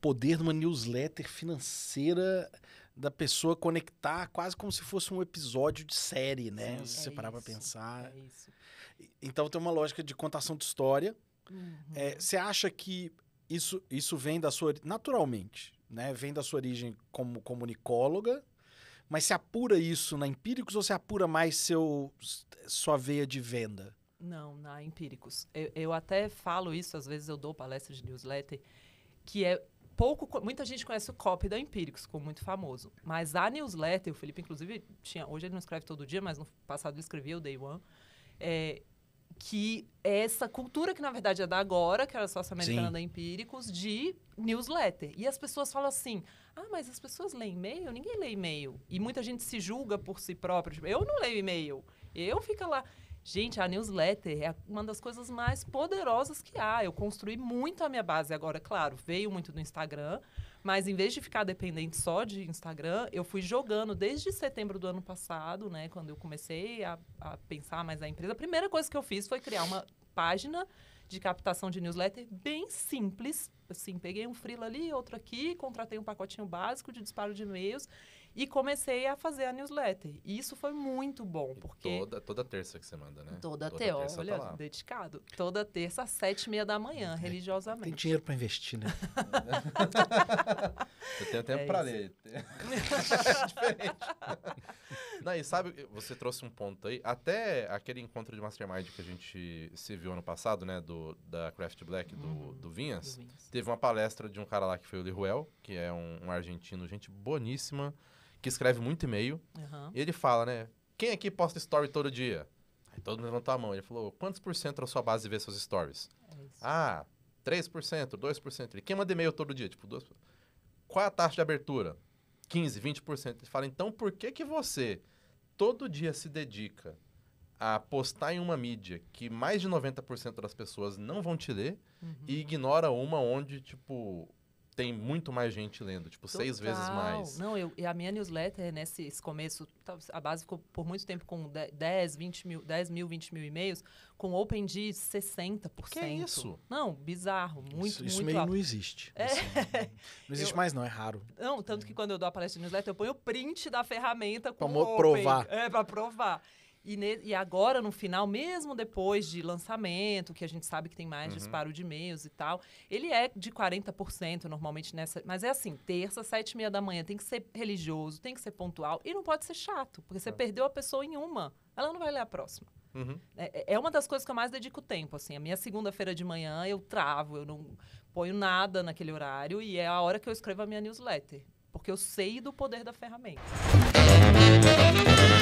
poder de uma newsletter financeira da pessoa conectar quase como se fosse um episódio de série, né? Sim, se você é parar para pensar. É então tem uma lógica de contação de história. Você uhum. é, acha que isso, isso vem da sua naturalmente, né? Vem da sua origem como comunicóloga, mas se apura isso na Empíricos ou se apura mais seu sua veia de venda? Não, na Empíricos. Eu, eu até falo isso às vezes eu dou palestra de newsletter que é pouco, muita gente conhece o copy da Empíricos, como muito famoso. Mas a newsletter, o Felipe, inclusive, tinha. Hoje ele não escreve todo dia, mas no passado ele escrevia o Day One. É, que é essa cultura que na verdade é da agora, que era é sócia americana Sim. da Empíricos, de newsletter. E as pessoas falam assim: "Ah, mas as pessoas leem e-mail? Ninguém lê e-mail". E muita gente se julga por si próprio, tipo, eu não leio e-mail. Eu fico lá Gente, a newsletter é uma das coisas mais poderosas que há. Eu construí muito a minha base agora, claro, veio muito do Instagram, mas em vez de ficar dependente só de Instagram, eu fui jogando desde setembro do ano passado, né, quando eu comecei a, a pensar mais na empresa. A primeira coisa que eu fiz foi criar uma página de captação de newsletter bem simples. Assim, peguei um frila ali, outro aqui, contratei um pacotinho básico de disparo de e-mails e comecei a fazer a newsletter. E isso foi muito bom, porque... Toda, toda terça que você manda, né? Toda, toda terça, terça, tá olha, tá dedicado. Toda terça, às sete e meia da manhã, é, religiosamente. Tem dinheiro para investir, né? Eu tenho tempo é para ler. é diferente. Não, e sabe, você trouxe um ponto aí. Até aquele encontro de Mastermind que a gente se viu ano passado, né? Do, da Craft Black, do, uhum. do, Vinhas, do Vinhas. Teve uma palestra de um cara lá que foi o Liruel, que é um, um argentino, gente boníssima que escreve muito e-mail. Uhum. E ele fala, né? Quem aqui posta story todo dia? Aí todo mundo levantou a mão. Ele falou, quantos por cento da sua base vê seus stories? É isso. Ah, 3%, 2%. Ele, quem manda e-mail todo dia? Tipo, 2%. Qual a taxa de abertura? 15, 20%. Ele fala, então por que que você todo dia se dedica a postar em uma mídia que mais de 90% das pessoas não vão te ler uhum. e ignora uma onde, tipo, tem muito mais gente lendo, tipo, Total. seis vezes mais. Não, eu, e a minha newsletter, né, nesse começo, a base ficou por muito tempo com 10, 20 mil, 10 mil, 20 mil e-mails, com open de 60%. Que é isso? Não, bizarro, muito, isso, isso muito meio não existe. É. Assim, não existe eu, mais não, é raro. Não, tanto que é. quando eu dou a palestra de newsletter, eu ponho o print da ferramenta com pra open. provar. É, pra provar. E, ne, e, agora, no final, mesmo depois de lançamento, que a gente sabe que tem mais uhum. disparo de e-mails e tal, ele é de 40% normalmente nessa. Mas é assim, terça, sete e meia da manhã, tem que ser religioso, tem que ser pontual e não pode ser chato, porque você é. perdeu a pessoa em uma, ela não vai ler a próxima. Uhum. É, é, é uma das coisas que eu mais dedico tempo, assim. A minha segunda-feira de manhã eu travo, eu não ponho nada naquele horário e é a hora que eu escrevo a minha newsletter, porque eu sei do poder da ferramenta. Música